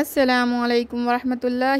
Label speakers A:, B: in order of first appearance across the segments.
A: असलकम वालेकुम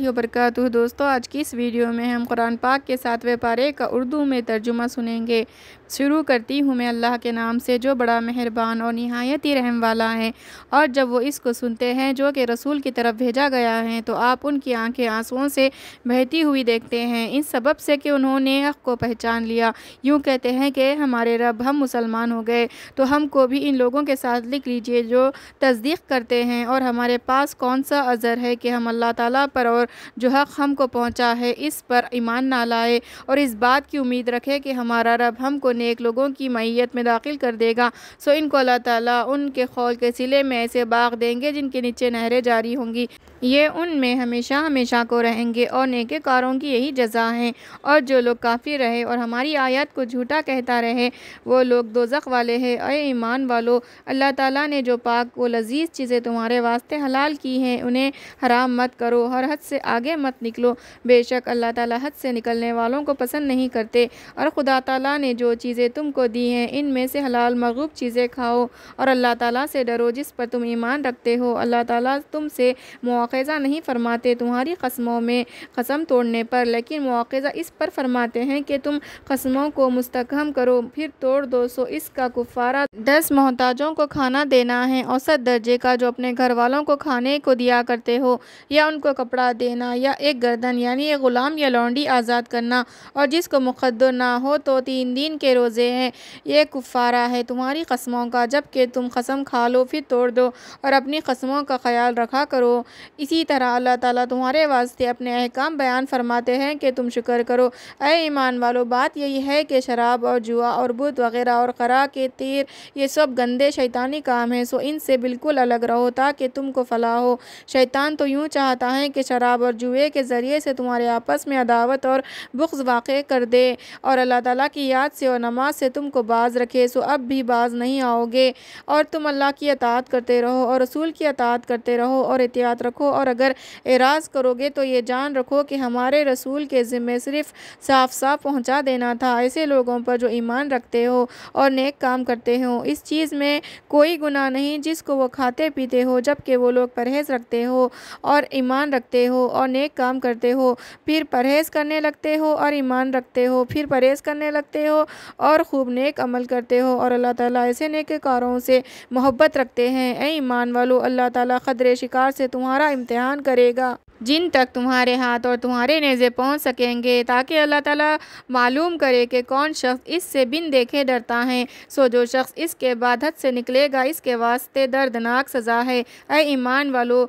A: वरक दोस्तों आज की इस वीडियो में हम कुरान पाक के सातवें पारे का उर्दू में तर्जुमा सुनेंगे शुरू करती हूँ मैं अल्लाह के नाम से जो बड़ा मेहरबान और नहायत ही रहम वाला है और जब वो इसको सुनते हैं जो कि रसूल की तरफ भेजा गया है तो आप उनकी आंखें आंसुओं से बहती हुई देखते हैं इस सबब से कि उन्होंने हक़ को पहचान लिया यूँ कहते हैं कि हमारे रब हम मुसलमान हो गए तो हमको भी इन लोगों के साथ लिख लीजिए जो तस्दीक करते हैं और हमारे पास कौन सा अज़र है कि हम अल्लाह ताला पर और जो हक़ हमको पहुँचा है इस पर ईमान ना लाए और इस बात की उम्मीद रखे कि हमारा रब हमको नेक लोगों की मैत में दाखिल कर देगा सो इनको अल्लाह ताली उनके खौल के सिले में ऐसे बाग देंगे जिनके नीचे नहरें जारी होंगी ये उनमें हमेशा हमेशा को रहेंगे और कारों की यही जजा है और जो लोग काफ़ी रहे और हमारी आयत को झूठा कहता रहे वो लोग दोजख वाले हैं अय ईमान वालों अल्लाह ताला ने जो पाक वो लजीज चीज़ें तुम्हारे वास्ते हलाल की हैं उन्हें हराम मत करो हर हद से आगे मत निकलो बेशक अल्लाह ताला हद से निकलने वालों को पसंद नहीं करते और खुदा ताला ने जो चीज़ें तुमको दी हैं इन में से हलाल मगरूब चीज़ें खाओ और अल्लाह ताला से डरो जिस पर तुम ईमान रखते हो अल्लाह ताला से मौका मुआखज़ा नहीं फरमाते तुम्हारी कस्मों में कसम तोड़ने पर लेकिन मुआखज़ा इस पर फरमाते हैं कि तुम कस्मों को मुस्तकम करो फिर तोड़ दो सो इसका कुफारा दस मोहताजों को खाना देना है औसत दर्जे का जो अपने घर वालों को खाने को दिया करते हो या उनको कपड़ा देना या एक गर्दन यानी एक ग़ुलाम या लौंडी आज़ाद करना और जिसको मुकदर ना हो तो तीन दिन के रोज़े हैं ये कुफारा है तुम्हारी कस्मों का जबकि तुम कसम खा लो फिर तोड़ दो और अपनी कस्मों का ख्याल रखा करो इसी तरह अल्लाह ताला तुम्हारे वास्ते अपने अहकाम बयान फरमाते हैं कि तुम शुक्र करो अः ईमान वालों बात यही है कि शराब और जुआ और बुध वगैरह और करा के तीर ये सब गंदे शैतानी काम हैं सो इनसे बिल्कुल अलग रहो ताकि तुमको फलाह हो शैतान तो यूँ चाहता है कि शराब और जुए के ज़रिए से तुम्हारे आपस में अदावत और बुख्स वाक़ कर दे और अल्लाह ताला की याद से और नमाज से तुमको बाज रखे सो अब भी बाज नहीं आओगे और तुम अल्लाह की अतात करते रहो और रसूल की अतात करते रहो और एहतियात रखो और अगर एराज करोगे तो ये जान रखो कि हमारे रसूल के ज़िम्मे सिर्फ साफ साफ पहुँचा देना था ऐसे लोगों पर जो ईमान रखते हो और नेक काम करते हो इस चीज़ में कोई गुनाह नहीं जिसको वो खाते पीते हो जबकि वो लोग परहेज़ रखते हो और ईमान रखते हो और नेक काम करते हो फिर परहेज़ करने लगते हो और ईमान रखते हो फिर परहेज़ करने लगते हो और खूब नेक अमल करते हो और अल्लाह ताला ऐसे नेक कारों से मोहब्बत रखते हैं ए ईमान वालो अल्लाह ताला खदरे शिकार से तुम्हारा इम्तहान करेगा जिन तक तुम्हारे हाथ और तुम्हारे नेज़े पहुंच सकेंगे ताकि अल्लाह ताला मालूम करे कि कौन शख्स इससे बिन देखे डरता है सो जो शख्स इसके बाद हद से निकलेगा इसके वास्ते दर्दनाक सज़ा है ए ईमान वालों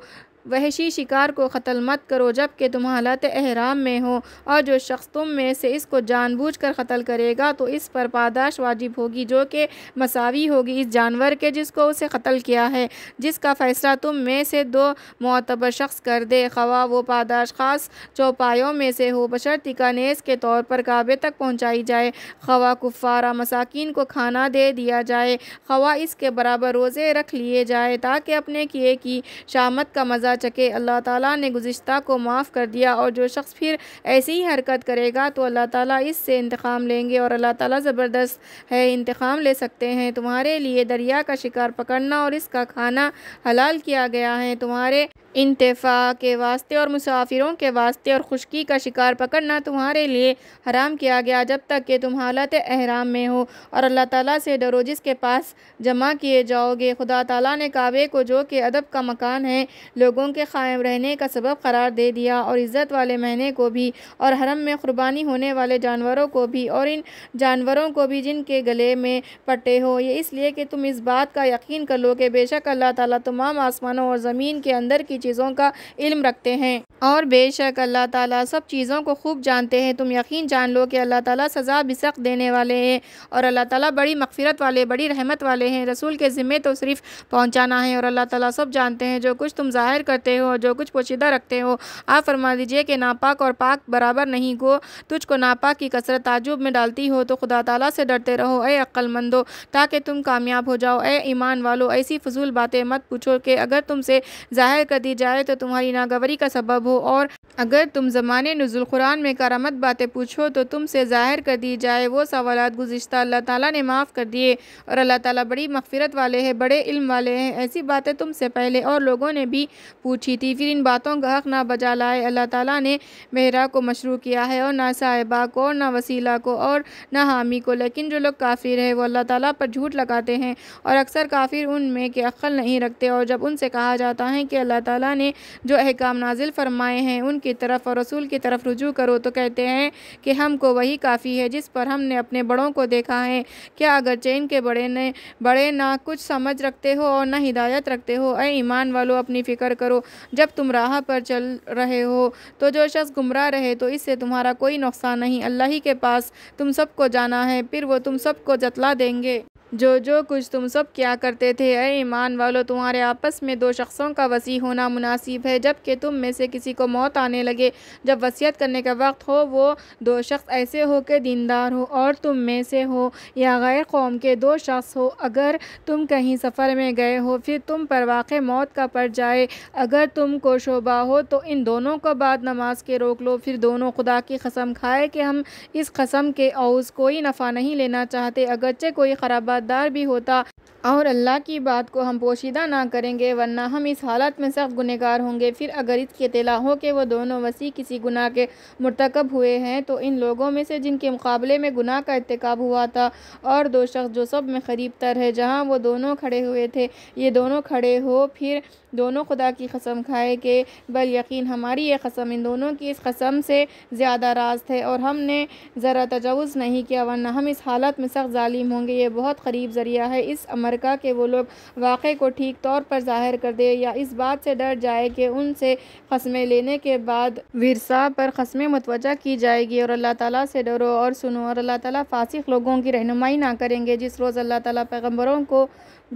A: वहशी शिकार को कत्ल मत करो जबकि तुम हालत अहराम में हो और जो शख्स तुम में से इसको जानबूझ कर कत्ल करेगा तो इस पर पादाश वाजिब होगी जो कि मसावी होगी इस जानवर के जिसको उसे कत्ल किया है जिसका फ़ैसला तुम में से दो मतबर शख्स कर दे खवा वो पादाश खास चौपायों में से हो बशरतिका का नेस के तौर पर काबे तक पहुँचाई जाए खवा कुफ़ारा मसाकिन को खाना दे दिया जाए खवा इसके बराबर रोज़े रख लिए जाए ताकि अपने किए की शामत का मज़ा ला सके अल्लाह ताला ने गुज्त को माफ़ कर दिया और जो शख्स फिर ऐसी ही हरकत करेगा तो अल्लाह ताला इससे इंतकाम लेंगे और अल्लाह ताला ज़बरदस्त है इंतकाम ले सकते हैं तुम्हारे लिए दरिया का शिकार पकड़ना और इसका खाना हलाल किया गया है तुम्हारे इंतफ़ा के वास्ते और मुसाफिरों के वास्ते और खुशकी का शिकार पकड़ना तुम्हारे लिए हराम किया गया जब तक कि तुम हालत अहराम में हो और अल्लाह ताला से डरो जिसके पास जमा किए जाओगे खुदा ताला ने काबे को जो कि अदब का मकान है लोगों के क़ायम रहने का सबब करार दे दिया और इज़्ज़त वाले महीने को भी और हरम में क़ुरबानी होने वाले जानवरों को भी और इन जानवरों को भी जिनके गले में पटे हो ये इसलिए कि तुम इस बात का यकीन कर लो कि बेशक अल्लाह ताला तमाम आसमानों और ज़मीन के अंदर की चीज़ों का इल्म रखते हैं और बेशक अल्लाह ताला सब चीज़ों को खूब जानते हैं तुम यकीन जान लो कि अल्लाह ताला सज़ा भी सख्त देने वाले हैं और अल्लाह ताला बड़ी मकफिरत वाले बड़ी रहमत वाले हैं रसूल के ज़िम्मे तो सिर्फ पहुँचाना है और अल्लाह ताला सब जानते हैं जो कुछ तुम ज़ाहिर करते हो और जो कुछ पोशीदा रखते हो आप फरमा दीजिए कि नापाक और पाक बराबर नहीं गो तुझको नापाक की कसरत ताजुब में डालती हो तो खुदा तला से डरते रहो ए अक्लमंदो ताकि तुम कामयाब हो जाओ ए ईमान वालो ऐसी फजूल बातें मत पूछो कि अगर तुमसे ज़ाहिर कर दी की जाए तो तुम्हारी नागवरी का सबब हो और अगर तुम ज़माने नजुल कुरान में करामत बातें पूछो तो तुमसे ज़ाहिर कर दी जाए वो सवाल गुज्त अल्लाह ताला ने माफ़ कर दिए और अल्लाह ताला बड़ी मगफ़रत वाले हैं बड़े इल्म वाले हैं ऐसी बातें तुमसे पहले और लोगों ने भी पूछी थी फिर इन बातों का हक़ ना बजा लाए अल्लाह ताला ने मेहरा को मशरू किया है और ना साहिबा को और ना वसीला को और ना हामी को लेकिन जो लोग काफिर है वो अल्लाह ताला पर झूठ लगाते हैं और अक्सर काफिर उनमें के अक्ल नहीं रखते और जब उनसे कहा जाता है कि अल्लाह ताला ताला ने जो अहकाम नाजिल फरमाए हैं उनकी तरफ और रसूल की तरफ रुजू करो तो कहते हैं कि हमको वही काफ़ी है जिस पर हमने अपने बड़ों को देखा है क्या चैन के बड़े ने बड़े ना कुछ समझ रखते हो और ना हिदायत रखते हो अ ईमान वालों अपनी फ़िक्र करो जब तुम राह पर चल रहे हो तो जो शख्स गुमराह रहे तो इससे तुम्हारा कोई नुकसान नहीं अल्लाह ही के पास तुम सबको जाना है फिर वो तुम सबको जतला देंगे जो जो कुछ तुम सब क्या करते थे अरे ईमान वालो तुम्हारे आपस में दो शख्सों का वसी होना मुनासिब है जबकि तुम में से किसी को मौत आने लगे जब वसीयत करने का वक्त हो वो दो शख्स ऐसे हो के दीनदार हो और तुम में से हो या गैर कौम के दो शख्स हो अगर तुम कहीं सफ़र में गए हो फिर तुम पर वाक़ मौत का पड़ जाए अगर तुम को शोबा हो तो इन दोनों को बाद नमाज के रोक लो फिर दोनों खुदा की कसम खाए कि हम इस कसम के औज़ कोई नफ़ा नहीं लेना चाहते अगरचे कोई खराबा गद्दार भी होता और अल्लाह की बात को हम पोशीदा ना करेंगे वरना हम इस हालत में सख्त गुनहगार होंगे फिर अगर इसके तला हो कि वह दोनों वसी किसी गुनाह के मरतकब हुए हैं तो इन लोगों में से जिनके मुकाबले में गुनाह का इतकब हुआ था और दो शख्स जो सब में करीब तर है जहाँ वो दोनों खड़े हुए थे ये दोनों खड़े हो फिर दोनों खुदा की कसम खाए के बल यकीन हमारी ये कसम इन दोनों की इस कसम से ज़्यादा राज थे और हमने ज़रा तजवज़ नहीं किया वरना हम इस हालत में सख्त ालिम होंगे ये बहुत करीब ज़रिया है इस अमर मुबारक के वो लोग वाक़े को ठीक तौर पर ज़ाहिर कर दे या इस बात से डर जाए कि उनसे कस्में लेने के बाद विरसा पर कस्में मुतवजह की जाएगी और अल्लाह ताला से डरो और सुनो और अल्लाह ताला फासिक लोगों की रहनुमाई ना करेंगे जिस रोज़ अल्लाह ताला पैगम्बरों को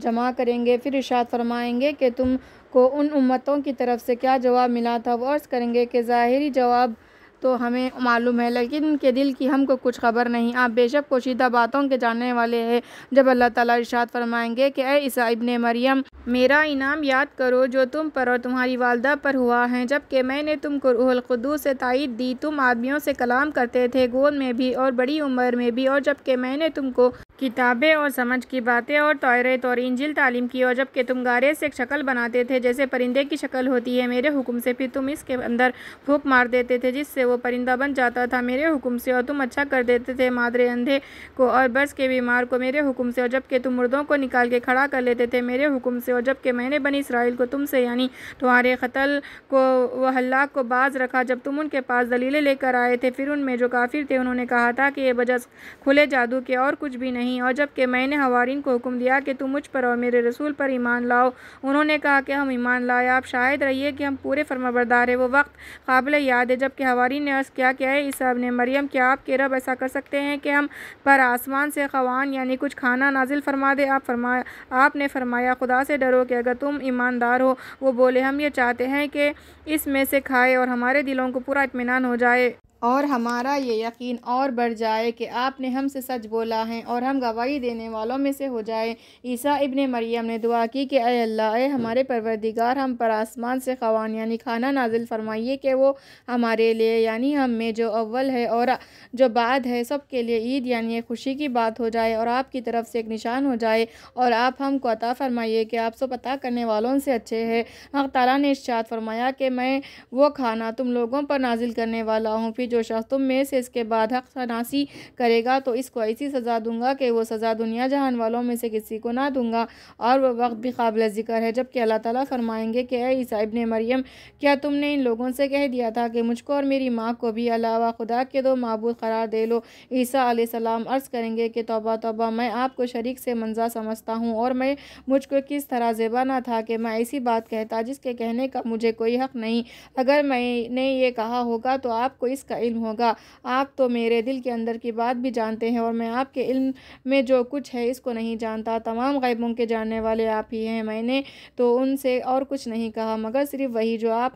A: जमा करेंगे फिर इशात फरमाएंगे कि तुम को उन उम्मतों की तरफ से क्या जवाब मिला था वो अर्ज़ करेंगे कि ज़ाहरी जवाब तो हमें मालूम है लेकिन उनके दिल की हमको कुछ खबर नहीं आप बेशक पोशीदा बातों के जानने वाले हैं जब अल्लाह ताला इरशाद फरमाएंगे कि ए ईसा इबन मरियम मेरा इनाम याद करो जो तुम पर और तुम्हारी वालदा पर हुआ है जबकि मैंने तुमको रूहलखदूस से तायद दी तुम आदमियों से कलाम करते थे गोद में भी और बड़ी उम्र में भी और जबकि मैंने तुमको किताबें और समझ की बातें और तोरे तौर इंजिल तालीम की और जबकि तुम गारे से एक शक्ल बनाते थे जैसे परिंदे की शक्ल होती है मेरे हुक्म से फिर तुम इसके अंदर फूक मार देते थे जिससे वो परिंदा बन जाता था मेरे हुक्म से और तुम अच्छा कर देते थे मादरे अंधे को और बस के बीमार को मेरे हुक्म से और जबकि तुम मुर्दों को निकाल के खड़ा कर लेते थे मेरे हुक्म से और जबकि मैंने बनी इसराइल को तुमसे यानी तुम्हारे कतल को वह हल्लाक को बाज रखा जब तुम उनके पास दलीलें लेकर आए थे फिर उनमें जो काफिर थे उन्होंने कहा था कि ये बजस खुले जादू के और कुछ भी नहीं नहीं और जबकि मैंने हवारीन को हुक्म दिया कि तुम मुझ पर और मेरे रसूल पर ईमान लाओ उन्होंने कहा कि हम ईमान लाए आप शायद रहिए कि हम पूरे फरमाबरदार है वो वक्त काबिल याद है जबकि हवारीन ने अर्ज़ किया है ईसा ने मरियम क्या आप के रब ऐसा कर सकते हैं कि हम पर आसमान से खवान यानी कुछ खाना नाजिल फरमा दे आप फरमाया आपने फरमाया खुदा से डरो कि अगर तुम ईमानदार हो वो बोले हम ये चाहते हैं कि इसमें से खाए और हमारे दिलों को पूरा इतमान हो जाए और हमारा ये यकीन और बढ़ जाए कि आपने हमसे सच बोला है और हम गवाही देने वालों में से हो जाए ईसा इबन मरियम ने दुआ की कि अय अल्लाह हमारे परवरदिगार हम पर आसमान से खवान यानी खाना नाजिल फरमाइए कि वो हमारे लिए यानी हम में जो अव्वल है और जो बाद है सब के लिए ईद यानी खुशी की बात हो जाए और आपकी तरफ से एक निशान हो जाए और आप हमको अता फरमाइए कि आप सब पता करने वालों से अच्छे है हक तारा ने इर्शाद फरमाया कि मैं वो खाना तुम लोगों पर नाजिल करने वाला हूँ फिर जो शख्स तुम में से इसके बाद हक शनासी करेगा तो इसको ऐसी सज़ा दूंगा कि वो सज़ा दुनिया जहान वालों में से किसी को ना दूंगा और वह वक्त भी काबिल ज़िक्र है जबकि अल्लाह ताला फरमाएंगे कि ईसा इबन मरियम क्या तुमने इन लोगों से कह दिया था कि मुझको और मेरी माँ को भी अलावा खुदा के दो मबूद करार दे लो ईसा सलाम अर्ज़ करेंगे कि तोबा तोबा मैं आपको शरीक से मंजा समझता हूँ और मैं मुझको किस तरह जेबा ना था कि मैं ऐसी बात कहता जिसके कहने का मुझे कोई हक़ नहीं अगर मैंने ये कहा होगा तो आपको इसका इल्म होगा आप तो मेरे दिल के अंदर की बात भी जानते हैं और मैं आपके इल्म में जो कुछ है इसको नहीं जानता तमाम गैबों के जानने वाले आप ही हैं मैंने तो उनसे और कुछ नहीं कहा मगर सिर्फ वही जो आप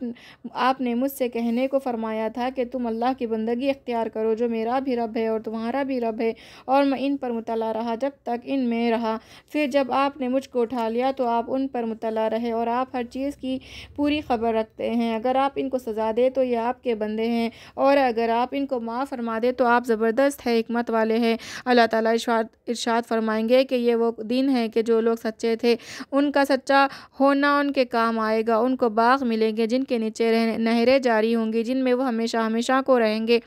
A: आपने मुझसे कहने को फरमाया था कि तुम अल्लाह की बंदगी अख्तियार करो जो मेरा भी रब है और तुम्हारा भी रब है और मैं इन पर मुतला रहा जब तक इन में रहा फिर जब आपने मुझको उठा लिया तो आप उन पर मुतला रहे और आप हर चीज़ की पूरी खबर रखते हैं अगर आप इनको सज़ा दें तो ये आपके बंदे हैं और अगर आप इनको माफ़ फरमा दे तो आप ज़बरदस्त है हमत वाले हैं अल्लाह ताली इरशाद फरमाएंगे कि ये वो दिन है कि जो लोग सच्चे थे उनका सच्चा होना उनके काम आएगा उनको बाग मिलेंगे जिनके नीचे नहरें जारी होंगी जिनमें वो हमेशा हमेशा को रहेंगे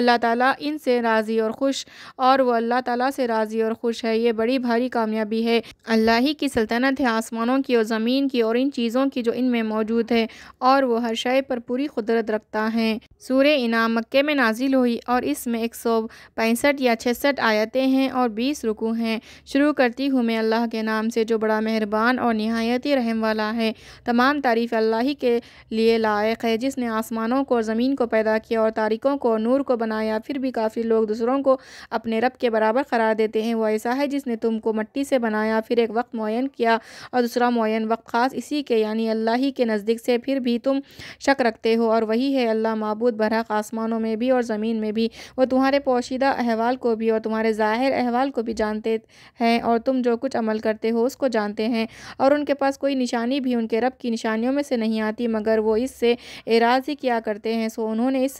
A: अल्लाह ताला इनसे राज़ी और खुश और वो अल्लाह ताला से राज़ी और खुश है ये बड़ी भारी कामयाबी है अल्लाह ही की सल्तनत है आसमानों की और ज़मीन की और इन चीज़ों की जो इनमें मौजूद है और वह हर शय पर पूरी कुदरत रखता है सूर इनाम मक्के में नाजिल हुई और इसमें एक सौ पैंसठ या छसठ आयतें हैं और बीस रुकू हैं शुरू करती हूँ मैं अल्लाह के नाम से जो बड़ा मेहरबान और नहायत ही रहम वाला है तमाम तारीफ़ अल्लाह ही के लिए लायक है जिसने आसमानों को और ज़मीन को पैदा किया और तारीखों को नूर को बनाया फिर भी काफ़ी लोग दूसरों को अपने रब के बराबर करार देते हैं वो ऐसा है जिसने तुमको मट्टी से बनाया फिर एक वक्त मुन किया और दूसरा मुन वक्त ख़ास इसी के यानी अल्लाह ही के नज़दीक से फिर भी तुम शक रखते हो और वही है अल्लाह मबूद बरहक आसमानों में भी और ज़मीन में भी वो तुम्हारे पोशीदा अहवाल को भी और तुम्हारे ज़ाहिर अहवाल को भी जानते हैं और तुम जो कुछ अमल करते हो उसको जानते हैं और उनके पास कोई निशानी भी उनके रब की निशानियों में से नहीं आती मगर वो इससे एराज़ ही किया करते हैं सो उन्होंने इस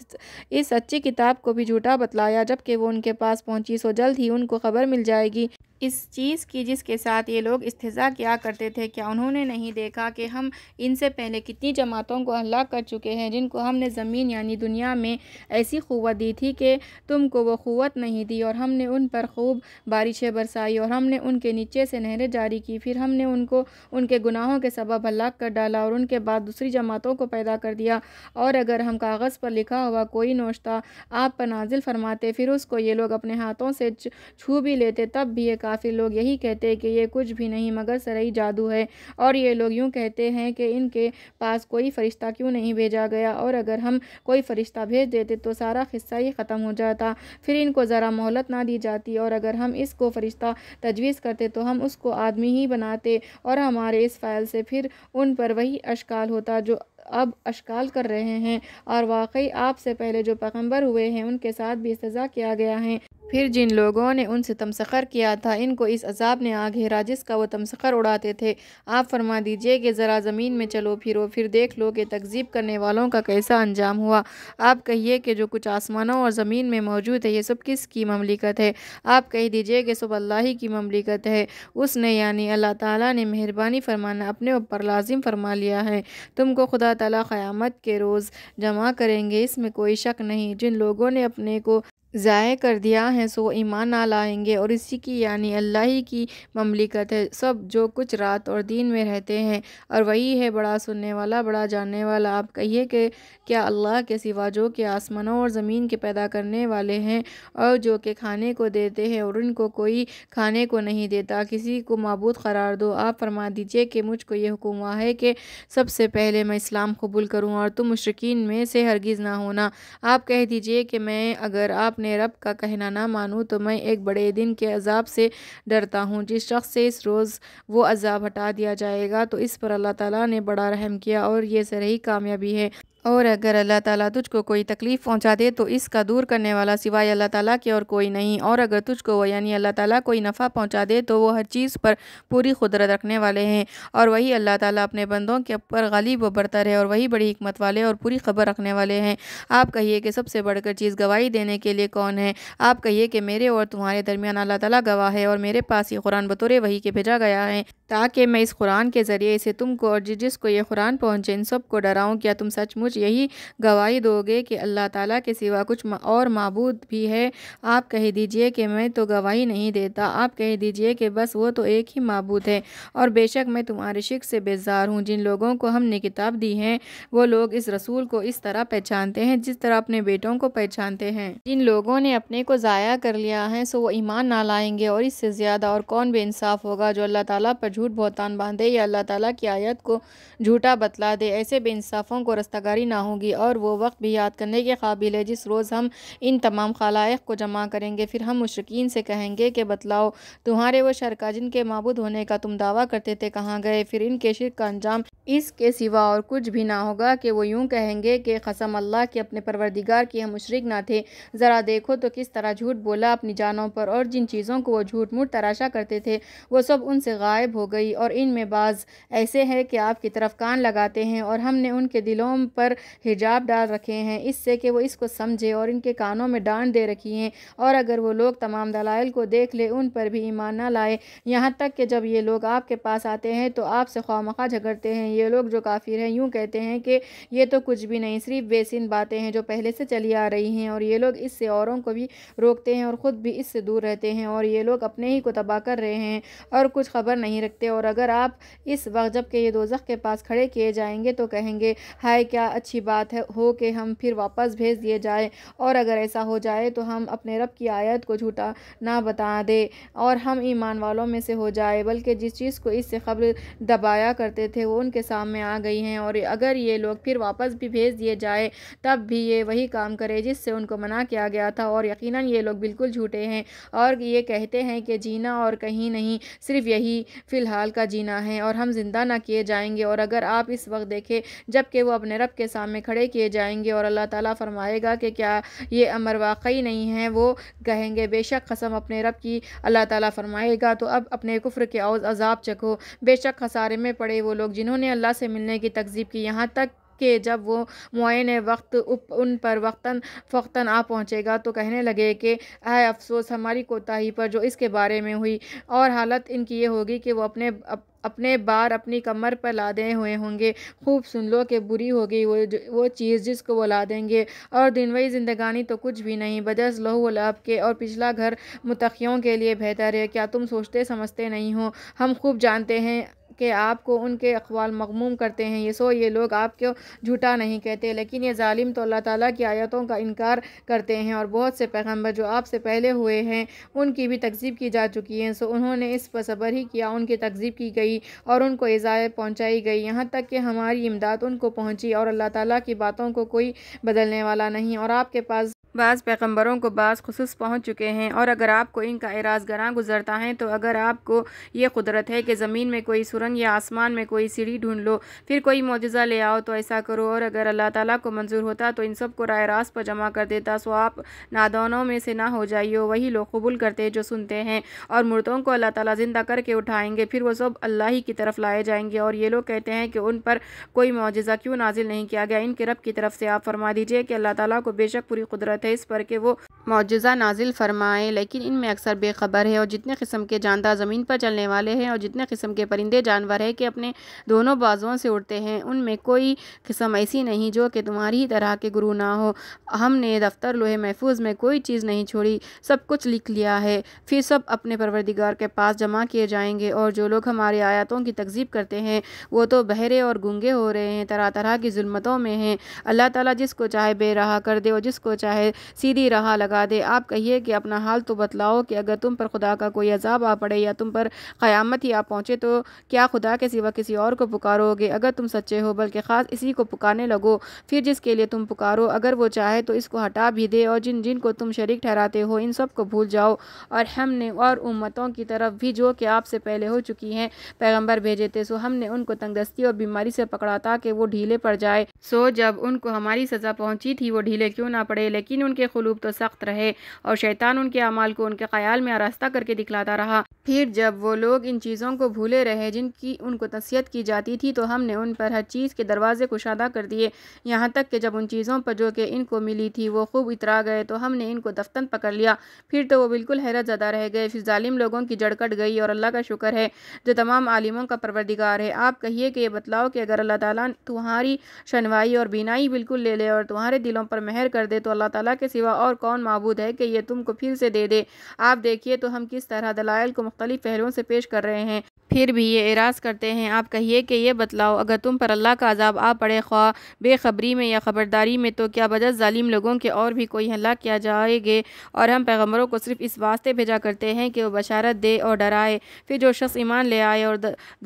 A: इस अच्छी किताब को भी झूठा बतलाया जबकि वो उनके पास पहुंची सो जल्द ही उनको खबर मिल जाएगी इस चीज़ की जिसके साथ ये लोग इस्तेजा किया करते थे क्या उन्होंने नहीं देखा कि हम इनसे पहले कितनी जमातों को हल्ला कर चुके हैं जिनको हमने ज़मीन यानी दुनिया में ऐसी क़वत दी थी कि तुमको वो क़वत नहीं दी और हमने उन पर खूब बारिशें बरसाई और हमने उनके नीचे से नहरें जारी की फिर हमने उनको उनके गुनाहों के सबब हल्ला कर डाला और उनके बाद दूसरी जमातों को पैदा कर दिया और अगर हम कागज़ पर लिखा हुआ कोई नोश्ता आप पर नाजिल फरमाते फिर उसको ये लोग अपने हाथों से छू भी लेते तब भी ये काफ़ी लोग यही कहते हैं कि ये कुछ भी नहीं मगर सरई जादू है और ये लोग यूँ कहते हैं कि इनके पास कोई फ़रिश्ता क्यों नहीं भेजा गया और अगर हम कोई फ़रिश्ता भेज देते तो सारा खिस्सा ही ख़त्म हो जाता फिर इनको ज़रा मोहलत ना दी जाती और अगर हम इसको फ़रिश्ता तजवीज़ करते तो हम उसको आदमी ही बनाते और हमारे इस फ़ाइल से फिर उन पर वही अशकाल होता जो अब अशकाल कर रहे हैं और वाकई आपसे पहले जो पैगम्बर हुए हैं उनके साथ भी सज़ा किया गया है फिर जिन लोगों ने उनसे तमसखर किया था इनको इस अजाब ने आ घेरा जिसका वो तमसखर उड़ाते थे आप फरमा दीजिए कि ज़रा ज़मीन में चलो फिरो फिर देख लो कि तकजीब करने वालों का कैसा अंजाम हुआ आप कहिए कि जो कुछ आसमानों और ज़मीन में मौजूद है ये सब किस की ममलिकत है आप कह दीजिए कि सब अल्लाह ही की ममलिकत है उसने यानी अल्लाह ताली ने मेहरबानी फरमाना अपने ऊपर लाजिम फरमा लिया है तुमको खुदा तला क़्यामत के रोज़ जमा करेंगे इसमें कोई शक नहीं जिन लोगों ने अपने को ज़ाय कर दिया है सो ईमान ना लाएंगे और इसी की यानी अल्लाह ही की ममलिकत है सब जो कुछ रात और दिन में रहते हैं और वही है बड़ा सुनने वाला बड़ा जानने वाला आप कहिए कि क्या अल्लाह के सिवा जो के आसमानों और ज़मीन के पैदा करने वाले हैं और जो कि खाने को देते हैं और उनको कोई खाने को नहीं देता किसी को मबूद करार दो आप फरमा दीजिए कि मुझको ये हुक्म हुआ है कि सबसे पहले मैं इस्लाम कबूल करूँ और तुम मशरकिन में से हरगिज़ ना होना आप कह दीजिए कि मैं अगर आप अपने रब का कहना ना मानूँ तो मैं एक बड़े दिन के अजाब से डरता हूँ जिस शख्स से इस रोज़ वो अजाब हटा दिया जाएगा तो इस पर अल्लाह ताला ने बड़ा रहम किया और ये सही कामयाबी है और अगर अल्लाह ताला तुझको कोई तकलीफ़ पहुंचा दे तो इसका दूर करने वाला सिवाय अल्लाह ताला के और कोई नहीं और अगर तुझको वह यानी अल्लाह ताला कोई नफ़ा पहुंचा दे तो वो हर चीज़ पर पूरी कुदरत रखने वाले हैं और वही अल्लाह ताला अपने बंदों के ऊपर गालिब व बरतर है और वही बड़ी हमत वाले और पूरी खबर रखने वाले हैं आप कहिए कि सबसे बढ़कर चीज़ गवाही देने के लिए कौन है आप कहिए कि मेरे और तुम्हारे दरमियान अल्लाह ताली गवाह है और मेरे पास ये कुरान बतौर वही के भेजा गया है ताकि मैं इस कुरान के ज़रिए इसे तुमको और जिस जिसको ये कुरान पहुँचे इन सब को डराऊँ क्या तुम सचमुच यही गवाही दोगे कि अल्लाह ताला के सिवा कुछ और मबूद भी है आप कह दीजिए कि मैं तो गवाही नहीं देता आप कह दीजिए कि बस वो तो एक ही मबूद है और बेशक मैं तुम्हारे शिक से बेजार हूँ जिन लोगों को हमने किताब दी है वो लोग इस रसूल को इस तरह पहचानते हैं जिस तरह अपने बेटों को पहचानते हैं जिन लोगों ने अपने को ज़ाया कर लिया है सो वो ईमान ना लाएंगे और इससे ज़्यादा और कौन बेइंसाफ़ होगा जो अल्लाह ताला पर झूठ बोहतान बांधे या अल्लाह ताला की आयत को झूठा बतला दे ऐसे बेानसाफ़ों को रस्तागारी ना होगी और वो वक्त भी याद करने के काबिल है जिस रोज़ हम इन तमाम खलाइक को जमा करेंगे फिर हम मुशकिन से कहेंगे कि बतलाओ तुम्हारे वो शरका जिनके मबूद होने का तुम दावा करते थे कहाँ गए फिर इनके शिर का अंजाम इसके सिवा और कुछ भी ना होगा कि वो यूँ कहेंगे कि कसम अल्लाह के अपने परवरदिगार के हम मुशरक ना थे ज़रा देखो तो किस तरह झूठ बोला अपनी जानों पर और जिन चीज़ों को वो झूठ मूठ तराशा करते थे वो सब उनसे गायब हो गई और इन में बाज़ ऐसे हैं कि आपकी तरफ कान लगाते हैं और हमने उनके दिलों पर हिजाब डाल रखे हैं इससे कि वो इसको समझे और इनके कानों में डांट दे रखी हैं और अगर वो लोग तमाम दलाइल को देख ले उन पर भी ईमान ना लाए यहाँ तक कि जब ये लोग आपके पास आते हैं तो आपसे मखा झगड़ते हैं ये लोग जो काफिर हैं यूँ कहते हैं कि ये तो कुछ भी नहीं सिर्फ बेसिन बातें हैं जो पहले से चली आ रही हैं और ये लोग इससे औरों को भी रोकते हैं और ख़ुद भी इससे दूर रहते हैं और ये लोग अपने ही को तबाह कर रहे हैं और कुछ खबर नहीं रख सकते और अगर आप इस वक्त जब के ये दोजख के पास खड़े किए जाएंगे तो कहेंगे हाय क्या अच्छी बात है हो कि हम फिर वापस भेज दिए जाए और अगर ऐसा हो जाए तो हम अपने रब की आयत को झूठा ना बता दे और हम ईमान वालों में से हो जाए बल्कि जिस चीज़ को इससे खबर दबाया करते थे वो उनके सामने आ गई हैं और अगर ये लोग फिर वापस भी भेज दिए जाए तब भी ये वही काम करे जिससे उनको मना किया गया था और यकीन ये लोग बिल्कुल झूठे हैं और ये कहते हैं कि जीना और कहीं नहीं सिर्फ यही फिल फ़िलहाल का जीना है और हम ज़िंदा ना किए जाएंगे और अगर आप इस वक्त देखें जबकि वो अपने रब के सामने खड़े किए जाएंगे और अल्लाह ताला फरमाएगा कि क्या ये अमर वाकई नहीं है वो कहेंगे बेशक कसम अपने रब की अल्लाह ताला फरमाएगा तो अब अपने कुफ्र के अजाब चखो बेशक खसारे में पड़े वो लोग जिन्होंने अल्लाह से मिलने की तकजीब की यहाँ तक के जब वो मुआन वक्त उप उन पर वक्ता फ़क्ता आ पहुँचेगा तो कहने लगे कि अः अफसोस हमारी कोताही पर जो इसके बारे में हुई और हालत इनकी ये होगी कि वो अपने अप, अपने बार अपनी कमर पर लादे हुए होंगे खूब सुन लो कि बुरी होगी वो वो चीज़ जिसको वो ला देंगे और दिन वही जिंदगानी तो कुछ भी नहीं बजस लहू लाभ के और पिछला घर मुतखियों के लिए बेहतर है क्या तुम सोचते समझते नहीं हो हम खूब जानते हैं के आप को उनके अकवाल मगमूम करते हैं ये सो ये लोग आपको झूठा नहीं कहते लेकिन ये ालिम तो अल्लाह ताली की आयतों का इनकार करते हैं और बहुत से पैग़म्बर जो आपसे पहले हुए हैं उनकी भी तकजीब की जा चुकी है सो उन्होंने इस पर सबर ही किया उनकी तकजीब की गई और उनको इजाए पहुँचाई गई यहाँ तक कि हमारी इमदाद उनको पहुँची और अल्लाह ताली की बातों को कोई बदलने वाला नहीं और आपके पास बाज़ पैगंबरों को बाज़ खसूस पहुँच चुके हैं और अगर आपको इनका एराज गरां गुजरता है तो अगर आपको ये कुदरत है कि ज़मीन में कोई सुरंग या आसमान में कोई सीढ़ी ढूंढ लो फिर कोई मुजज़ा ले आओ तो ऐसा करो और अगर अल्लाह ताला को मंजूर होता तो इन सब को राय रास पर जमा कर देता सो आप नादानों में से ना हो जाइए वही लोग कबूल करते जो सुनते हैं और मुर्दों को अल्लाह ताला ज़िंदा करके उठाएंगे फिर वो सब अल्लाह ही की तरफ लाए जाएंगे और ये लोग कहते हैं कि उन पर कोई मुजज़ा क्यों नाजिल नहीं किया गया इनके रब की तरफ से आप फरमा दीजिए कि अल्लाह ताली को बेशक पूरी कुदरत है इस पर कि वो मुजज़ा नाजिल फरमाएँ लेकिन इनमें अक्सर बेखबर है और जितने किस्म के जानदार ज़मीन पर चलने वाले हैं और जितने किस्म के परिंदे जानवर हैं कि अपने दोनों बाजुओं से उड़ते हैं उनमें कोई किस्म ऐसी नहीं जो कि तुम्हारी ही तरह के गुरु ना हो हमने दफ्तर लोहे महफूज में कोई चीज़ नहीं छोड़ी सब कुछ लिख लिया है फिर सब अपने परवरदिगार के पास जमा किए जाएंगे और जो लोग हमारे आयातों की तकजीब करते हैं वो तो बहरे और गंगे हो रहे हैं तरह तरह की जुलमतों में हैं अल्लाह ताला जिसको चाहे बेरहा कर दे और जिसको चाहे सीधी राह लगा दे आप कहिए कि अपना हाल तो बतलाओ कि अगर तुम पर खुदा का कोई अजाब आ पड़े या तुम पर क़यामत ही आ पहुँचे तो क्या खुदा के सिवा किसी और को पुकारोगे अगर तुम सच्चे हो बल्कि ख़ास इसी को पुकारने लगो फिर जिसके लिए तुम पुकारो अगर वो चाहे तो इसको हटा भी दे और जिन जिन को तुम शरीक ठहराते हो इन सब को भूल जाओ और हमने और उम्मतों की तरफ भी जो कि आपसे पहले हो चुकी हैं पैगंबर भेजे थे सो हमने उनको तंगदस्ती और बीमारी से पकड़ा था कि वो ढीले पड़ जाए सो जब उनको हमारी सज़ा पहुंची थी वो ढीले क्यों ना पड़े लेकिन उनके खलूब तो सख्त रहे और शैतान उनके अमाल को उनके ख्याल में आरास्ता करके दिखलाता रहा फिर जब वो लोग इन चीज़ों को भूले रहे जिनकी उनको तसीहत की जाती थी तो हमने उन पर हर चीज़ के दरवाजे कुशादा कर दिए यहाँ तक कि जब उन चीज़ों पर जो कि इनको मिली थी वो खूब इतरा गए तो हमने इनको दफ्तन पकड़ लिया फिर तो वो बिल्कुल हैरत ज्यादा रह गए फिर ालिम लोगों की जड़ कट गई और अल्लाह का शुक्र है जो तमाम आलिमों का परवरदिगार है आप कहिए कि यह बतलाओ कि अगर अल्लाह तुम्हारी शनवाई और बीनाई बिल्कुल ले ले और तुम्हारे दिलों पर मेहर कर दे तो अल्लाह त अल्लाह के सिवा और कौन मबूद है कि ये तुमको फिर से दे दे आप देखिए तो हम किस तरह दलाइल को मुख्तलिफ़ पहलुओं से पेश कर रहे हैं फिर भी ये एराज करते हैं आप कहिए कि ये बतलाओ अगर तुम पर अल्लाह का अजाब आ पड़े ख्वा बेखबरी में या ख़बरदारी में तो क्या बजट ालिम लोगों के और भी कोई हल्ला किया जाएंगे और हम पैगम्बरों को सिर्फ इस वास्ते भेजा करते हैं कि वो बशारत दे और डराए फिर जो शख्स ईमान ले आए और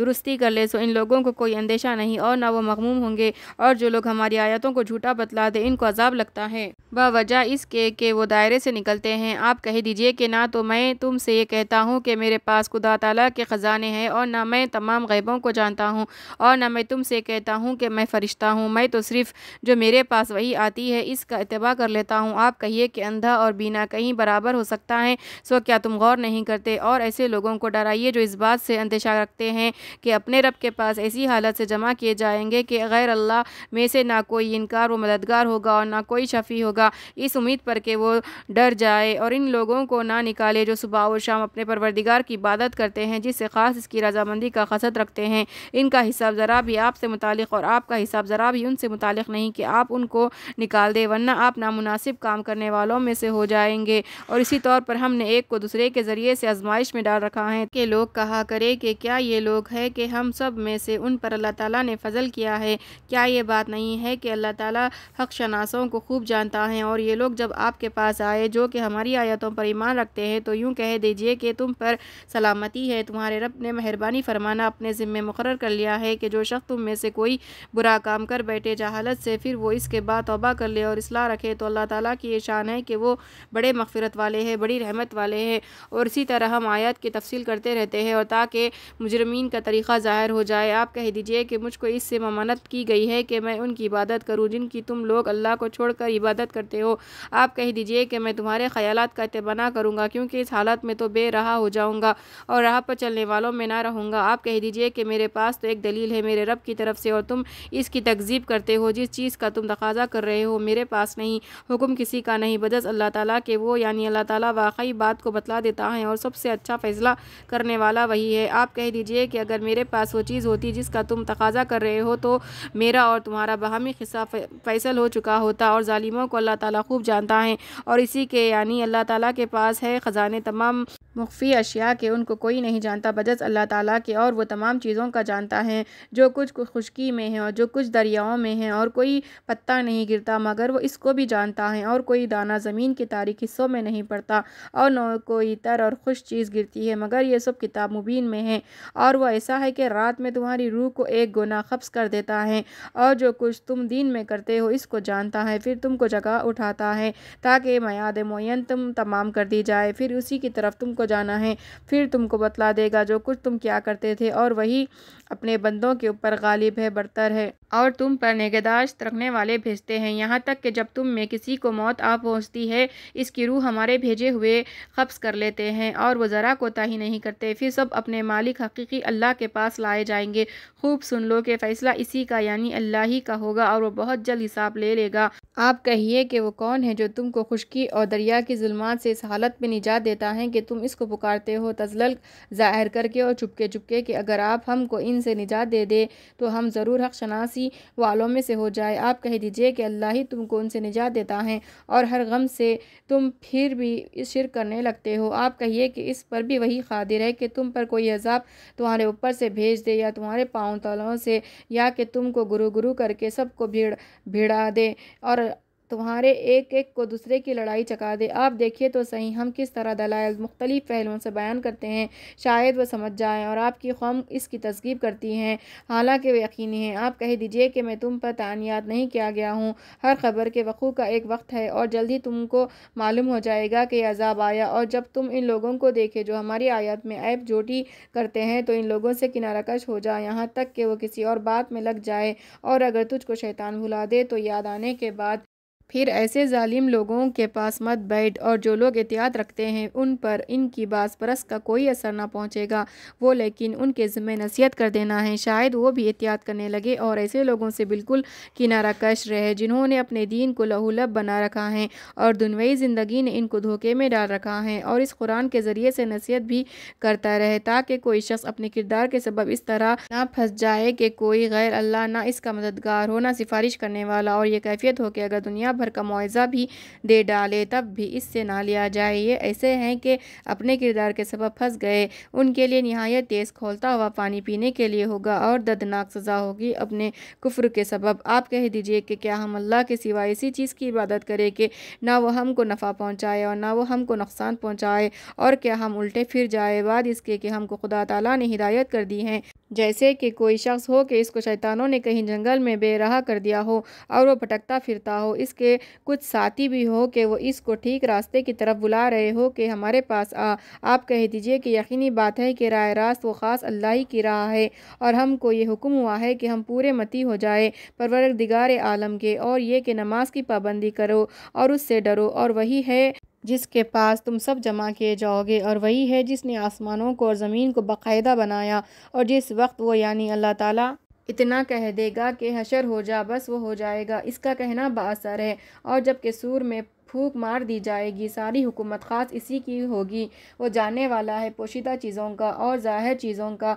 A: दुरुस्ती कर ले सो इन लोगों को कोई अंदेशा नहीं और ना वो मखमूम होंगे और जो लोग हमारी आयतों को झूठा बतला दे इनको अजाब लगता है बावजह वजह इसके कि वो दायरे से निकलते हैं आप कह दीजिए कि ना तो मैं तुमसे ये कहता हूँ कि मेरे पास खुदा तला के ख़जाने हैं और ना मैं तमाम गैबों को जानता हूँ और ना मैं तुमसे कहता हूँ कि मैं फ़रिश्ता हूँ मैं तो सिर्फ़ जो मेरे पास वही आती है इसका इतबा कर लेता हूँ आप कहिए कि अंधा और बीना कहीं बराबर हो सकता है सो क्या तुम गौर नहीं करते और ऐसे लोगों को डराइए जो इस बात से अंदेशा रखते हैं कि अपने रब के पास ऐसी हालत से जमा किए जाएंगे कि गैर अल्लाह में से ना कोई इनकार व मददगार होगा और ना कोई शफ़ी होगा इस उम्मीद पर कि वो डर जाए और इन लोगों को ना निकाले जो सुबह और शाम अपने परवरदिगार की इबादत करते हैं जिससे ख़ास इसकी रजामंदी का खसत रखते हैं इनका हिसाब ज़रा भी आपसे मुतल और आपका हिसाब ज़रा भी उनसे मुतल नहीं कि आप उनको निकाल दें वरना आप नामनासिब काम करने वालों में से हो जाएंगे और इसी तौर पर हमने एक को दूसरे के ज़रिए से आजमाइश में डाल रखा है कि लोग कहा करें कि क्या ये लोग है कि हम सब में से उन पर अल्लाह ताला ने फजल किया है क्या ये बात नहीं है कि अल्लाह ताला हक शनासों को खूब जानता है और ये लोग जब आपके पास आए जो कि हमारी आयतों पर ईमान रखते हैं तो यूँ कह दीजिए कि तुम पर सलामती है तुम्हारे रब ने मेहरबानी फरमाना अपने ज़िम्मे मुकर कर लिया है कि जो शख्स तुम में से कोई बुरा काम कर बैठे जहालत से फिर वो इसके बाद तोबा कर ले और असलाह रखे तो अल्लाह ताली की ये शान है कि वो बड़े मफफ़रत वाले हैं बड़ी रहमत वाले हैं और इसी तरह हम आयत की तफसील करते रहते हैं और ताकि मुजरमीन का तरीक़ा ज़ाहिर हो जाए आप कह दीजिए कि मुझको इससे ममानत की गई है कि मैं उनकी इबादत करूँ जिनकी तुम लोग अल्लाह को छोड़कर इबादत करते हो आप कह दीजिए कि मैं तुम्हारे ख्याल का इतना करूँगा क्योंकि इस हालत में तो बेरहा हो जाऊँगा और राह पर चलने वालों में ना रहूँगा आप कह दीजिए कि मेरे पास तो एक दलील है मेरे रब की तरफ से और तुम इसकी तकजीब करते हो जिस चीज़ का तुम तकाजा कर रहे हो मेरे पास नहीं हुक्म किसी का नहीं बदस अल्लाह ताला के वो यानी अल्लाह ताला वाकई बात को बतला देता है और सबसे अच्छा फ़ैसला करने वाला वही है आप कह दीजिए कि अगर मेरे पास वो चीज़ होती जिसका तुम तकाजा कर रहे हो तो मेरा और तुम्हारा बाहमी खिस्सा फैसल हो चुका होता और ालिमों को अल्लाह ताली खूब जानता है और इसी के यानी अल्लाह ताला के पास है ख़जाने तमाम मुख्फ़ी अशिया के उनको कोई नहीं जानता बजस अल्लाह ताला के और वो तमाम चीज़ों का जानता है जो कुछ खुशकी में है और जो कुछ दरियाओं में है और कोई पत्ता नहीं गिरता मगर वो इसको भी जानता है और कोई दाना ज़मीन के तारीख हिस्सों में नहीं पड़ता और न कोई तर और खुश चीज़ गिरती है मगर ये सब किताब मुबीन में है और वह ऐसा है कि रात में तुम्हारी रूह को एक गुना खप्स कर देता है और जो कुछ तुम दिन में करते हो इसको जानता है फिर तुमको जगह उठाता है ताकि मैद मोयन तुम तमाम कर दी जाए फिर उसी की तरफ तुमको जाना है फिर तुमको बतला देगा जो कुछ तुम क्या करते थे और वही अपने बंदों के ऊपर गालिब है बरतर है और तुम पर निगहदाश्त रखने वाले भेजते हैं यहाँ तक कि जब तुम में किसी को मौत आ पहुँचती है इसकी रूह हमारे भेजे हुए कब्ज़ कर लेते हैं और वो ज़रा कोताही नहीं करते फिर सब अपने मालिक हकीकी अल्लाह के पास लाए जाएंगे खूब सुन लो कि फ़ैसला इसी का यानी अल्लाह ही का होगा और वह बहुत जल्द हिसाब ले लेगा आप कहिए कि वो कौन है जो तुमको खुशकी और दरिया की जुल्मात से इस हालत में निजात देता है कि तुम इसको पुकारते हो तजल ज़ाहिर करके और चुपके चुपके कि अगर आप हमको इन ज़मीन से निजात दे दे तो हम ज़रूर हक शनासी वालों में से हो जाए आप कह दीजिए कि अल्लाह ही तुमको उनसे निजात देता है और हर गम से तुम फिर भी इस शिर करने लगते हो आप कहिए कि इस पर भी वही खादिर है कि तुम पर कोई अजाब तुम्हारे ऊपर से भेज दे या तुम्हारे पाँव तलों से या कि तुमको गुरु गुरु करके सबको भीड़ भिड़ा दे और तुम्हारे एक एक को दूसरे की लड़ाई चका दे आप देखिए तो सही हम किस तरह दलाइल मुख्तलिफ़ पहलुओं से बयान करते हैं शायद वह समझ जाएँ और आपकी कौम इसकी तस्कीब करती हैं हालांकि वे यकीनी हैं आप कह दीजिए कि मैं तुम पर तानियात नहीं किया गया हूँ हर खबर के वक़ू का एक वक्त है और जल्दी तुमको मालूम हो जाएगा कि अजाब आया और जब तुम इन लोगों को देखे जो हमारी आयात में ऐप जोटी करते हैं तो इन लोगों से किनाराकश हो जाए यहाँ तक कि वो किसी और बात में लग जाए और अगर तुझको शैतान भुला दे तो याद आने के बाद फिर ऐसे जालिम लोगों के पास मत बैठ और जो लोग एहतियात रखते हैं उन पर इनकी बास परस का कोई असर ना पहुंचेगा वो लेकिन उनके ज़िम्मे नसीहत कर देना है शायद वो भी एहतियात करने लगे और ऐसे लोगों से बिल्कुल किनारा कश रहे जिन्होंने अपने दीन को लहूलब बना रखा है और दुनवई ज़िंदगी ने इनको धोखे में डाल रखा है और इस कुरान के ज़रिए से नसीहत भी करता रहे ताकि कोई शख्स अपने किरदार के सबब इस तरह ना फंस जाए कि कोई गैर अल्लाह ना इसका मददगार हो ना सिफारिश करने वाला और ये कैफियत हो कि अगर दुनिया भर का मुआवजा भी दे डाले तब भी इससे ना लिया जाए ये ऐसे हैं कि अपने किरदार के सबब फंस गए उनके लिए नहायत तेज़ खोलता हुआ पानी पीने के लिए होगा और दर्दनाक सज़ा होगी अपने कुफर के सबब आप कह दीजिए कि क्या हम अल्लाह के सिवा इसी चीज़ की इबादत करें कि ना वो हमको नफ़ा पहुँचाए और ना वो हमको नुकसान पहुँचाए और क्या हम उल्टे फिर जाए बाद इसके कि हमको खुदा तला ने हिदायत कर दी है जैसे कि कोई शख्स हो कि इसको शैतानों ने कहीं जंगल में बेरहा कर दिया हो और वो भटकता फिरता हो इसके के कुछ साथी भी हो कि वो इसको ठीक रास्ते की तरफ बुला रहे हो कि हमारे पास आ आप कह दीजिए कि यकीनी बात है कि राय रास्त व ख़ास अल्लाह ही की राह है और हमको ये हुक्म हुआ है कि हम पूरे मती हो जाए परवर दिगार आलम के और ये कि नमाज की पाबंदी करो और उससे डरो और वही है जिसके पास तुम सब जमा किए जाओगे और वही है जिसने आसमानों को और ज़मीन को बाकायदा बनाया और जिस वक्त वो यानी अल्लाह ताला इतना कह देगा कि हशर हो जा बस वो हो जाएगा इसका कहना बासर है और जबकि सूर में फूक मार दी जाएगी सारी हुकूमत ख़ास इसी की होगी वो जानने वाला है पोशीदा चीज़ों का और ज़ाहिर चीज़ों का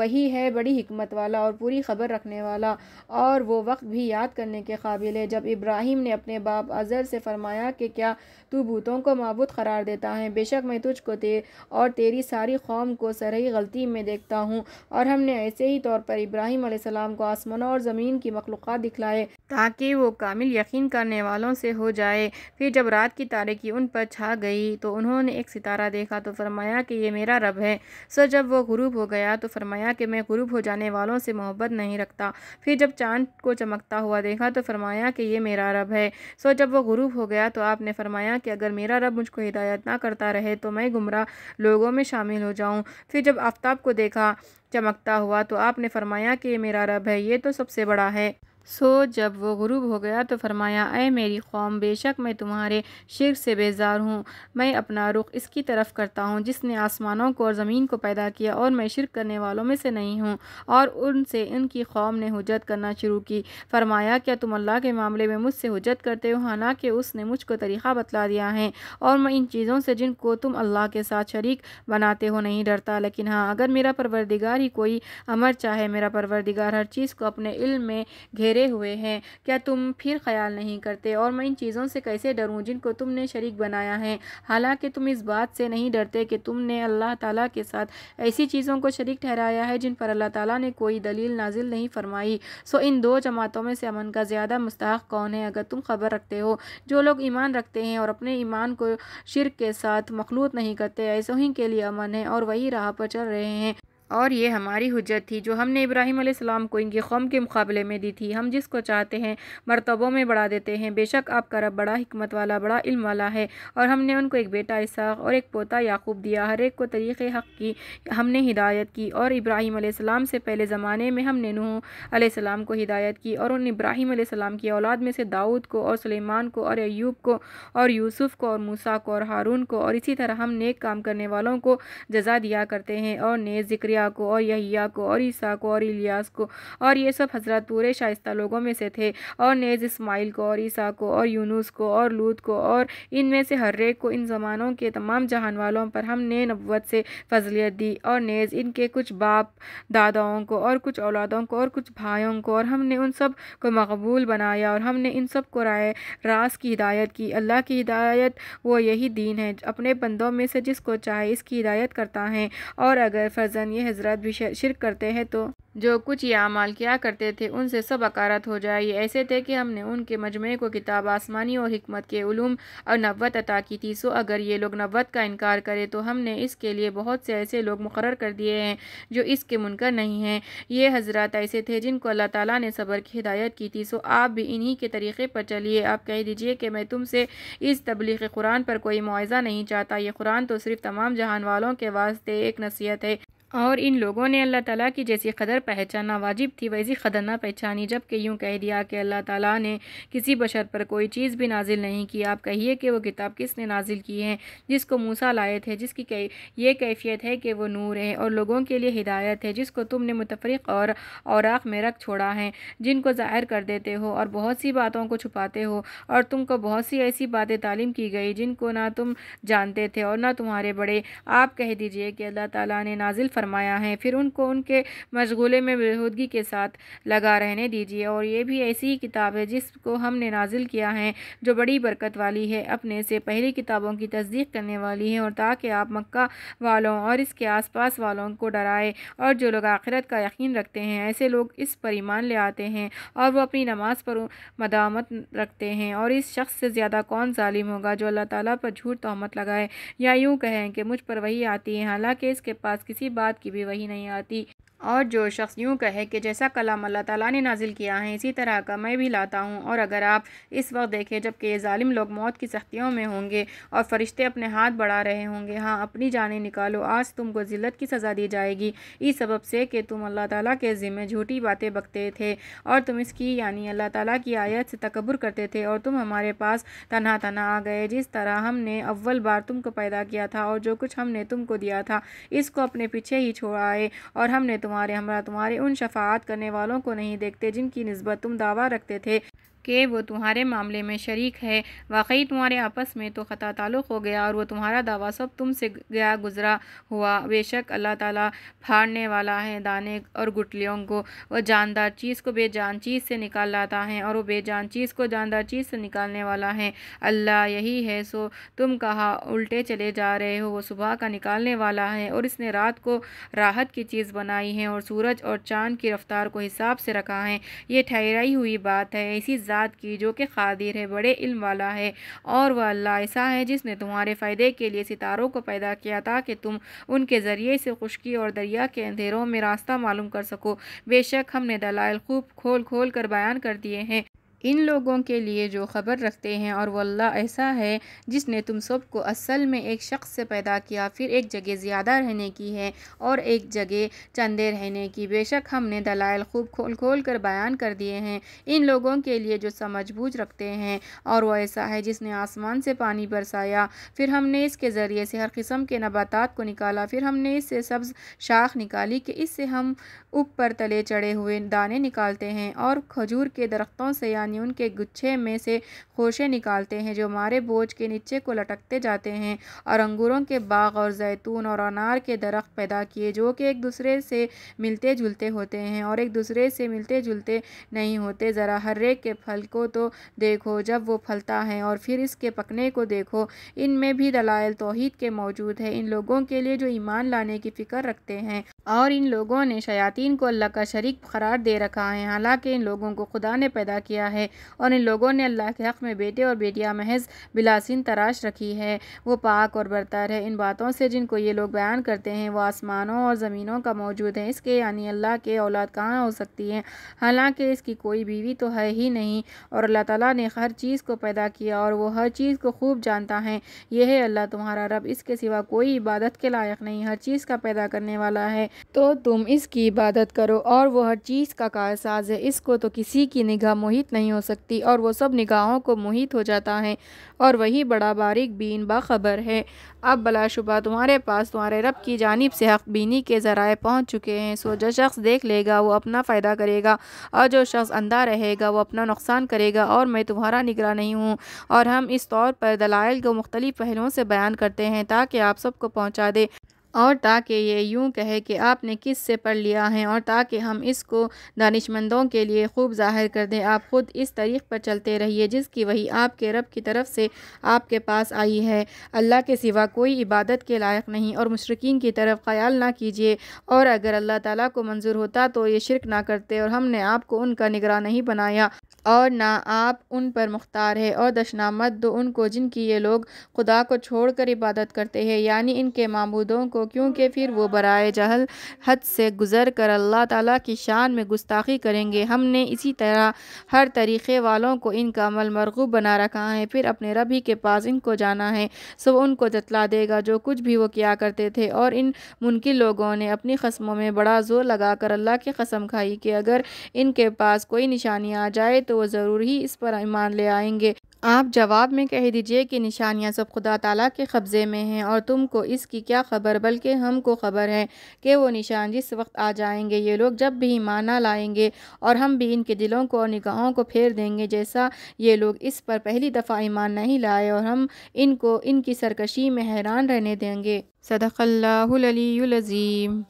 A: वही है बड़ी हमत वाला और पूरी खबर रखने वाला और वो वक्त भी याद करने के काबिल है जब इब्राहिम ने अपने बाप अज़र से फरमाया कि क्या तू बूतों को मबूत करार देता है बेशक मैं तुझको ते और तेरी सारी कौम को सरही गलती में देखता हूँ और हमने ऐसे ही तौर पर इब्राहिम आसमाम को आसमानों और ज़मीन की मखलूक़ दिखलाए ताकि वो कामिल यकीन करने वालों से हो जाए फिर जब रात की तारीखी उन पर छा गई तो उन्होंने एक सितारा देखा तो फरमाया कि ये मेरा रब है सर जब वो गुरूब हो गया तो फरमाया कि मैं गुरूब हो जाने वालों से मोहब्बत नहीं रखता फिर जब चांद को चमकता हुआ देखा तो फरमाया कि ये मेरा रब है सो जब वो गुरूब हो गया तो आपने फरमाया कि अगर मेरा रब मुझको हिदायत ना करता रहे तो मैं गुमराह लोगों में शामिल हो जाऊँ फिर जब आफ्ताब को देखा चमकता हुआ तो आपने फरमाया कि ये मेरा रब है ये तो सबसे बड़ा है सो जब वो गुरूब हो गया तो फरमाया ए मेरी कौम बेशक मैं तुम्हारे शिर से बेजार हूँ मैं अपना रुख इसकी तरफ करता हूँ जिसने आसमानों को और ज़मीन को पैदा किया और मैं शिर करने वालों में से नहीं हूँ और उनसे इनकी कौम ने हजरत करना शुरू की फरमाया क्या तुम अल्लाह के मामले में मुझसे हजरत करते हो हालांकि उसने मुझको तरीक़ा बतला दिया है और मैं इन चीज़ों से जिनको तुम अल्लाह के साथ शरीक बनाते हो नहीं डरता लेकिन हाँ अगर मेरा परवरदिगार ही कोई अमर चाहे मेरा परवरदिगार हर चीज़ को अपने इल्म में घेर घेरे हुए हैं क्या तुम फिर ख्याल नहीं करते और मैं इन चीज़ों से कैसे डरूं जिनको तुमने शरीक बनाया है हालांकि तुम इस बात से नहीं डरते कि तुमने अल्लाह ताला के साथ ऐसी चीज़ों को शरीक ठहराया है जिन पर अल्लाह ताला ने कोई दलील नाजिल नहीं फरमाई सो इन दो जमातों में से अमन का ज़्यादा मुस्ताक कौन है अगर तुम खबर रखते हो जो लोग ईमान रखते हैं और अपने ईमान को शिरक के साथ मखलूत नहीं करते ऐसों ही के लिए अमन है और वही राह पर चल रहे हैं और ये हमारी हजत थी जो हमने इब्राहिम सलाम को इनकी कौम के मुकाबले में दी थी हम जिसको चाहते हैं मरतबों में बढ़ा देते हैं बेशक आपका रब बड़ा हमत वाला बड़ा इल्म वाला है और हमने उनको एक बेटा इसाक और एक पोता याकूब दिया हर एक को तरीक़ हक़ की हमने हिदायत की और इब्राहिम सलाम से पहले ज़माने में हमने नूह सलाम को हिदायत की और उन इब्राहिम सलाम की औलाद में से दाऊद को और सलेमान को और अयूब को और यूसुफ़ को और मूसा को और हारून को और इसी तरह हम नेक काम करने वालों को जजा दिया करते हैं और नए ज़िक्रिया यहिया को और यहिया को और ईसा को और इलियास को और ये सब हजरत पूरे शाइस्त लोगों में से थे और नेज़ इस्माइल को और ईसा को और यूनुस को और लूत को और इनमें से हर एक को इन ज़मानों के तमाम जहान वालों पर हमने नबत से फजलियत दी और नेज़ इनके कुछ बाप दादाओं को और कुछ औलादों को और कुछ भाइयों को और हमने उन सब को मकबूल बनाया और हमने इन सब को राय रास की हिदायत की अल्लाह की हिदायत वो यही दीन है अपने बंदों में से जिसको चाहे इसकी हिदायत करता है और अगर फर्जन यह हजरत भी शिरक करते हैं तो जो कुछ ये अमाल किया करते थे उनसे सब अकारत हो जाए ये ऐसे थे कि हमने उनके मजमे को किताब आसमानी और हमत के ूम और नवत अता की थी सो अगर ये लोग नवत का इनकार करें तो हमने इसके लिए बहुत से ऐसे लोग मुकर कर दिए हैं जो इसके मुनकर नहीं हैं ये हजरात ऐसे थे जिनको अल्लाह ताली ने सबर की हिदायत की थी सो आप भी इन्हीं के तरीक़े पर चलिए आप कह दीजिए कि मैं तुमसे इस तबलीग कुरान पर कोई मुआवजा नहीं चाहता ये कुरान तो सिर्फ तमाम जहान वालों के वास्ते एक नसीहत है और इन लोगों ने अल्लाह ताला की जैसी कदर पहचाना वाजिब थी वैसी कदर ना पहचानी जबकि यूँ कह दिया कि अल्लाह ताला ने किसी बशर पर कोई चीज़ भी नाजिल नहीं की आप कहिए कि वो किताब किसने नाजिल की है जिसको मूसा लाए थे जिसकी कह, ये कैफियत है कि वो नूर है और लोगों के लिए हिदायत है जिसको तुमने मुतफरक और औराक में रख छोड़ा है जिनको ज़ाहिर कर देते हो और बहुत सी बातों को छुपाते हो और तुमको बहुत सी ऐसी बातें तालीम की गई जिनको ना तुम जानते थे और ना तुम्हारे बड़े आप कह दीजिए कि अल्लाह ताली ने नाजिल फरमाया है फिर उनको उनके मशगूले में बेहूदगी के साथ लगा रहने दीजिए और ये भी ऐसी ही किताब है जिसको हमने नाजिल किया है जो बड़ी बरकत वाली है अपने से पहली किताबों की तस्दीक करने वाली है और ताकि आप मक्का वालों और इसके आसपास वालों को डराए और जो लोग आखिरत का यकीन रखते हैं ऐसे लोग इस पर ईमान ले आते हैं और वो अपनी नमाज पर मदामत रखते हैं और इस शख्स से ज़्यादा कौन ालिम होगा जो अल्लाह ताला पर झूठ तहमत लगाए या यूँ कहें कि मुझ पर वही आती है हालांकि इसके पास किसी बात बात की भी वही नहीं आती और जो शख्स यूँ कहे कि जैसा कलाम अल्लाह ताला ने नाजिल किया है इसी तरह का मैं भी लाता हूँ और अगर आप इस वक्त देखें जबकि ये ालिम लोग मौत की सख्तियों में होंगे और फरिश्ते अपने हाथ बढ़ा रहे होंगे हाँ अपनी जानें निकालो आज तुमको ज़िलत की सज़ा दी जाएगी इस सबब से कि तुम अल्लाह ताला के ज़िम्मे झूठी बातें बकते थे और तुम इसकी यानी अल्लाह ताला की आयत से तकबर करते थे और तुम हमारे पास तना तना आ गए जिस तरह हमने अव्वल बार तुमको पैदा किया था और जो कुछ हमने तुमको दिया था इसको अपने पीछे ही छोड़ आए और हमने तुम तुम्हारे हमरा तुम्हारे उन शफात करने वालों को नहीं देखते जिनकी नस्बत तुम दावा रखते थे कि वो तुम्हारे मामले में शरीक है वाकई तुम्हारे आपस में तो ख़ता ताल्लुक़ हो गया और वो तुम्हारा दावा सब तुम से गया गुज़रा हुआ बेशक अल्लाह ताला फाड़ने वाला है दाने और गुटलियों को वह जानदार चीज़ को बेजान चीज़ से निकाल लाता है और वो बेजान चीज़ को जानदार चीज़ से निकालने वाला है अल्लाह यही है सो तुम कहा उल्टे चले जा रहे हो वो सुबह का निकालने वाला है और इसने रात को राहत की चीज़ बनाई है और सूरज और चाँद की रफ्तार को हिसाब से रखा है ये ठहराई हुई बात है इसी ज़ात की जो कि खादिर है बड़े इल्म वाला है और वह अल्लाह ऐसा है जिसने तुम्हारे फ़ायदे के लिए सितारों को पैदा किया था कि तुम उनके ज़रिए से खुश्की और दरिया के अंधेरों में रास्ता मालूम कर सको बेशक हमने दलाल खूब खोल खोल कर बयान कर दिए हैं इन लोगों के लिए जो ख़बर रखते हैं और अल्लाह ऐसा है जिसने तुम सबको असल में एक शख्स से पैदा किया फिर एक जगह ज़्यादा रहने की है और एक जगह चंदे रहने की बेशक हमने दलाइल खूब खोल खोल कर बयान कर दिए हैं इन लोगों के लिए जो समझ बूझ रखते हैं और वह ऐसा है जिसने आसमान से पानी बरसाया फिर हमने इसके ज़रिए से हर किस्म के नबातात को निकाला फिर हमने इससे सब्ज़ शाख निकाली कि इससे हम ऊपर तले चढ़े हुए दाने निकालते हैं और खजूर के दरख्तों से यानी फ़नून के गुच्छे में से खोशे निकालते हैं जो हमारे बोझ के नीचे को लटकते जाते हैं और अंगूरों के बाग और जैतून और अनार के दरख्त पैदा किए जो कि एक दूसरे से मिलते जुलते होते हैं और एक दूसरे से मिलते जुलते नहीं होते ज़रा हर एक के फल को तो देखो जब वो फलता है और फिर इसके पकने को देखो इनमें भी दलाइल तोहद के मौजूद है इन लोगों के लिए जो ईमान लाने की फ़िक्र रखते हैं और इन लोगों ने शयातीन को अल्लाह का शरीक करार दे रखा है हालांकि इन लोगों को खुदा ने पैदा किया है है और इन लोगों ने अल्लाह के हक़ में बेटे और बेटियां महज बिलासिन तराश रखी है वो पाक और बरतर है इन बातों से जिनको ये लोग बयान करते हैं वो आसमानों और ज़मीनों का मौजूद है इसके यानी अल्लाह के औलाद कहाँ हो सकती है हालांकि इसकी कोई बीवी तो है ही नहीं और अल्लाह तला ने हर चीज़ को पैदा किया और वो हर चीज़ को खूब जानता है यह है अल्लाह तुम्हारा रब इसके सिवा कोई इबादत के लायक नहीं हर चीज़ का पैदा करने वाला है तो तुम इसकी इबादत करो और वो हर चीज़ का कारसाज है इसको तो किसी की निगाह मोहित नहीं नहीं हो सकती और वो सब निगाहों को मोहित हो जाता है और वही बड़ा बारिक बीन बाखबर है अब बलाशुबा तुम्हारे पास तुम्हारे रब की जानब से हक बीनी के ज़रा पहुँच चुके हैं सो जो शख्स देख लेगा वो अपना फ़ायदा करेगा और जो शख्स अंधा रहेगा वो अपना नुकसान करेगा और मैं तुम्हारा निगरा नहीं हूँ और हम इस तौर पर दलाइल को मुख्तलिफ़ पहलुओं से बयान करते हैं ताकि आप सबको पहुँचा दे और ताकि ये यूं कहे कि आपने किस से पढ़ लिया है और ताकि हम इसको दानिशमंदों के लिए खूब जाहिर कर दें आप ख़ुद इस तरीक़ पर चलते रहिए जिसकी वही आपके रब की तरफ से आपके पास आई है अल्लाह के सिवा कोई इबादत के लायक नहीं और मशरकिन की तरफ ख्याल ना कीजिए और अगर अल्लाह ताला को मंजूर होता तो ये शिरक ना करते और हमने आपको उनका निगरान नहीं बनाया और ना आप उन पर मुख्तार है और दशनामत दो उनको जिनकी ये लोग खुदा को छोड़ कर इबादत करते हैं यानी इनके मामूदों को क्योंकि फिर वो बरए जहल हद से गुज़र कर अल्लाह ताला की शान में गुस्ताखी करेंगे हमने इसी तरह हर तरीक़े वालों को इनका अमल मरगूब बना रखा है फिर अपने रबी के पास इनको जाना है सो उनको जतला देगा जो कुछ भी वो किया करते थे और इन मुनकिन लोगों ने अपनी कस्मों में बड़ा ज़ोर लगा कर अल्लाह की कसम खाई कि अगर इनके पास कोई निशानी आ जाए तो तो वो ज़रूर ही इस पर ईमान ले आएंगे आप जवाब में कह दीजिए कि निशानियाँ सब खुदा ताला के कब्ज़े में हैं और तुमको इसकी क्या ख़बर बल्कि हमको ख़बर है कि वो निशान जिस वक्त आ जाएंगे ये लोग जब भी माना लाएंगे और हम भी इनके दिलों को और निगाहों को फेर देंगे जैसा ये लोग इस पर पहली दफ़ा ईमान नहीं लाए और हम इनको इनकी सरकशी में हैरान रहने देंगे सदक़ल्लाज़ीम